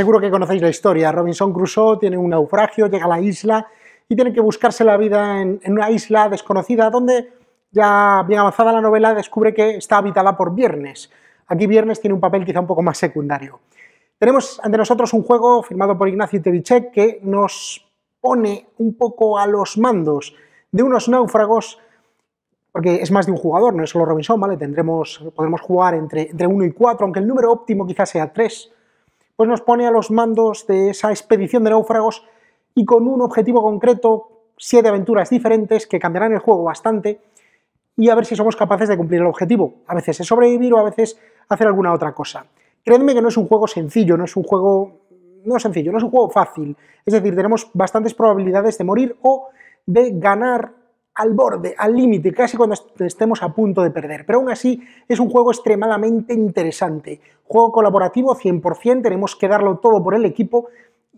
seguro que conocéis la historia. Robinson Crusoe tiene un naufragio, llega a la isla y tiene que buscarse la vida en, una isla desconocida donde ya bien avanzada la novela descubre que está habitada por Viernes. Aquí Viernes tiene un papel quizá un poco más secundario. Tenemos ante nosotros un juego firmado por Ignacio Tevichek que nos pone un poco a los mandos de unos náufragos, porque es más de un jugador, no es solo Robinson, ¿vale? Tendremos, podremos jugar entre, entre 1 y 4, aunque el número óptimo quizás sea tres pues nos pone a los mandos de esa expedición de náufragos y con un objetivo concreto, siete aventuras diferentes que cambiarán el juego bastante y a ver si somos capaces de cumplir el objetivo. A veces es sobrevivir o a veces hacer alguna otra cosa. Créedme que no es un juego sencillo, no es un juego... No es sencillo, no es un juego fácil. Es decir, tenemos bastantes probabilidades de morir o de ganar al borde, al límite, casi cuando estemos a punto de perder. Pero aún así es un juego extremadamente interesante. Juego colaborativo 100%, tenemos que darlo todo por el equipo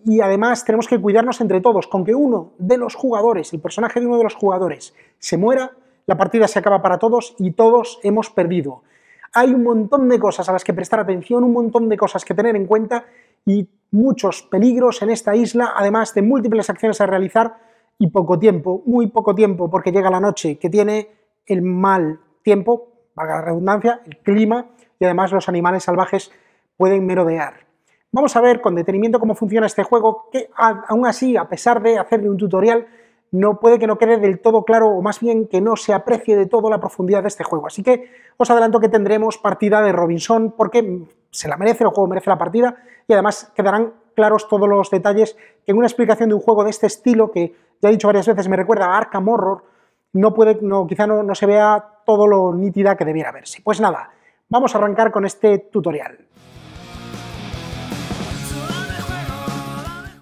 y además tenemos que cuidarnos entre todos. Con que uno de los jugadores, el personaje de uno de los jugadores, se muera, la partida se acaba para todos y todos hemos perdido. Hay un montón de cosas a las que prestar atención, un montón de cosas que tener en cuenta y muchos peligros en esta isla, además de múltiples acciones a realizar y poco tiempo, muy poco tiempo, porque llega la noche, que tiene el mal tiempo, valga la redundancia, el clima, y además los animales salvajes pueden merodear. Vamos a ver con detenimiento cómo funciona este juego, que aún así, a pesar de hacerle un tutorial, no puede que no quede del todo claro, o más bien que no se aprecie de todo la profundidad de este juego. Así que os adelanto que tendremos partida de Robinson, porque se la merece, el juego merece la partida, y además quedarán claros todos los detalles que en una explicación de un juego de este estilo, que ya he dicho varias veces, me recuerda a Arkham Horror, no puede, no, quizá no se vea todo lo nítida que debiera verse. Pues nada, vamos a arrancar con este tutorial.